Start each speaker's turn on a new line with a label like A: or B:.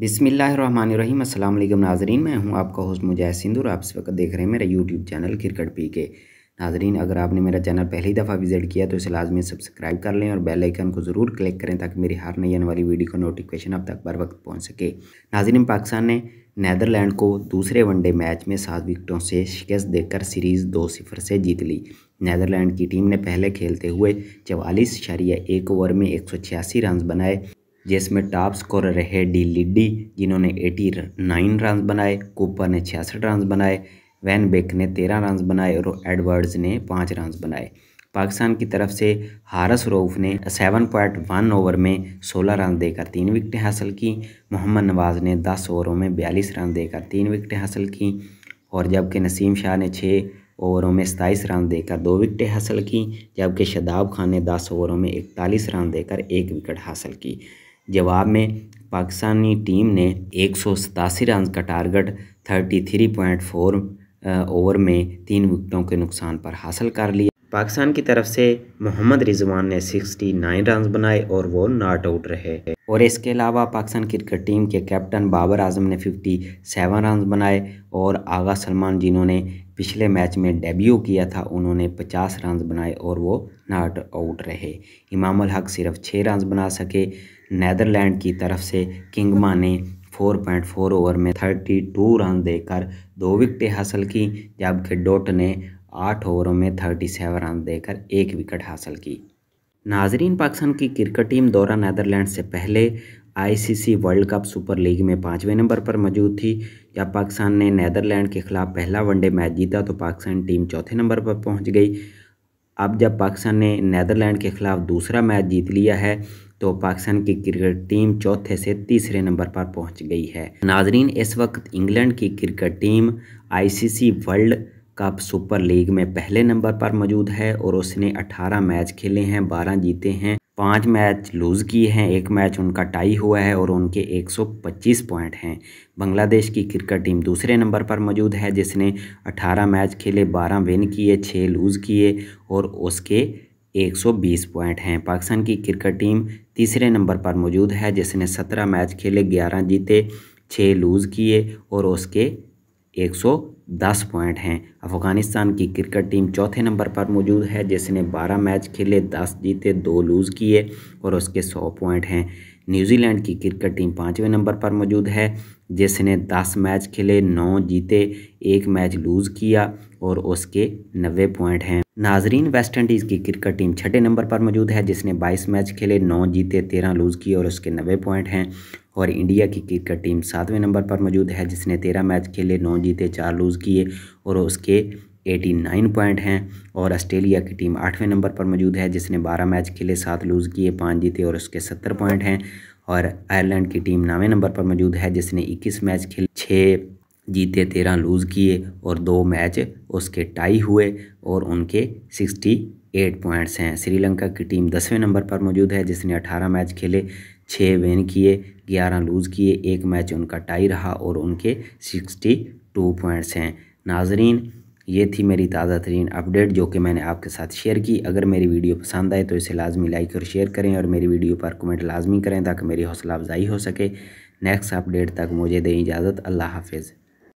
A: बिसमीम अल्लाम नाजरीन मैं हूं आपका होस्ट मुजाह सिंध और आप इस वक्त देख रहे हैं मेरा यूट्यूब चैनल क्रिकेट पी के नाजरीन अगर आपने मेरा चैनल पहली दफ़ा विजिट किया तो इसे लाजमी सब्सक्राइब कर लें और बेल आइकन को ज़रूर क्लिक करें ताकि मेरी हर नई आने वाली वीडियो का नोटिफिकेशन आप तक बर वक्त पहुँच सके नाजरीन पाकिस्तान ने नैदरलैंड को दूसरे वनडे मैच में सात विकटों से शिकस्त देकर सीरीज़ दो सिफर से जीत ली नैदरलैंड की टीम ने पहले खेलते हुए चवालीस एक ओवर में एक रन बनाए जिसमें टॉप स्कोरर है डी लिड्डी जिन्होंने 89 रन बनाए कूपर ने छियासठ रन बनाए वैन बेक ने तेरह रन बनाए और एडवर्ड्स ने पाँच रन बनाए पाकिस्तान की तरफ से हारस रऊफ ने 7.1 पॉइंट वन ओवर में सोलह रन देकर तीन विकटें हासिल की मोहम्मद नवाज़ ने दस ओवरों में बयालीस रन देकर तीन विकटें हासिल की और जबकि नसीम शाह ने छः ओवरों में सताईस रन देकर दो विकटें हासिल की जबकि शदाब खान ने दस ओवरों में इकतालीस रन देकर एक विकेट हासिल की जवाब में पाकिस्तानी टीम ने एक रन का टारगेट 33.4 ओवर में तीन विकेटों के नुकसान पर हासिल कर लिया पाकिस्तान की तरफ से मोहम्मद रिजवान ने 69 रन बनाए और वो नॉट आउट रहे और इसके अलावा पाकिस्तान क्रिकेट टीम के कैप्टन बाबर आजम ने 57 रन बनाए और आगा सलमान जिन्होंने पिछले मैच में डेब्यू किया था उन्होंने 50 रन बनाए और वो नॉट आउट रहे इमाम हक सिर्फ छः रन बना सके नैदरलैंड की तरफ से किंगमा ने 4.4 ओवर में 32 रन देकर दो विकेट हासिल की जबकि डोट ने आठ ओवरों में 37 रन देकर एक विकेट हासिल की नाजरीन पाकिस्तान की क्रिकेट टीम दौरा नैदरलैंड से पहले ICC World Cup Super League में पाँचवें नंबर पर मौजूद थी जब पाकिस्तान ने नैदरलैंड के खिलाफ पहला वनडे मैच जीता तो पाकिस्तान टीम चौथे नंबर पर पहुंच गई अब जब पाकिस्तान ने नैदरलैंड के खिलाफ दूसरा मैच जीत लिया है तो पाकिस्तान की क्रिकेट टीम चौथे से तीसरे नंबर पर पहुंच गई है नाजरीन इस वक्त इंग्लैंड की cricket team ICC World Cup Super League में पहले नंबर पर मौजूद है और उसने 18 मैच खेले हैं 12 जीते हैं पाँच मैच लूज़ किए हैं एक मैच उनका टाई हुआ है और उनके 125 पॉइंट हैं बांग्लादेश की क्रिकेट टीम दूसरे नंबर पर मौजूद है जिसने 18 मैच खेले 12 विन किए 6 लूज़ किए और उसके 120 पॉइंट हैं पाकिस्तान की क्रिकेट टीम तीसरे नंबर पर मौजूद है जिसने 17 मैच खेले 11 जीते 6 लूज़ किए और उसके 110 पॉइंट हैं अफ़गानिस्तान की क्रिकेट टीम चौथे नंबर पर मौजूद है जिसने 12 मैच खेले 10 जीते 2 लूज़ किए और उसके 100 पॉइंट हैं न्यूजीलैंड की क्रिकेट टीम पाँचवें नंबर पर मौजूद है जिसने दस मैच खेले नौ जीते एक मैच लूज़ किया और उसके नब्बे पॉइंट हैं नाजरीन वेस्ट इंडीज़ की क्रिकेट टीम छठे नंबर पर मौजूद है जिसने 22 मैच खेले 9 जीते 13 लूज़ किए और उसके 90 पॉइंट हैं और इंडिया की क्रिकेट टीम सातवें नंबर पर मौजूद है जिसने 13 मैच खेले 9 जीते 4 लूज़ किए और उसके 89 पॉइंट हैं और ऑस्ट्रेलिया की टीम आठवें नंबर पर मौजूद है जिसने बारह मैच खेले सात लूज़ किए पाँच जीते और उसके सत्तर पॉइंट हैं और आयरलैंड की टीम नौवें नंबर पर मौजूद है जिसने इक्कीस मैच खेले छः जीते तेरह लूज़ किए और दो मैच उसके टाई हुए और उनके सिक्सटी एट पॉइंट्स हैं श्रीलंका की टीम दसवें नंबर पर मौजूद है जिसने अठारह मैच खेले छः विन किए ग्यारह लूज़ किए एक मैच उनका टाई रहा और उनके सिक्सटी टू पॉइंट्स हैं नाजरीन ये थी मेरी ताज़ा तरीन अपडेट जो कि मैंने आपके साथ शेयर की अगर मेरी वीडियो पसंद आए तो इसे लाजमी लाइक और शेयर करें और मेरी वीडियो पर कमेंट लाजमी करें ताकि मेरी हौसला अफजाई हो सके नेक्स्ट अपडेट तक मुझे दें इजाज़त अल्लाह हाफिज़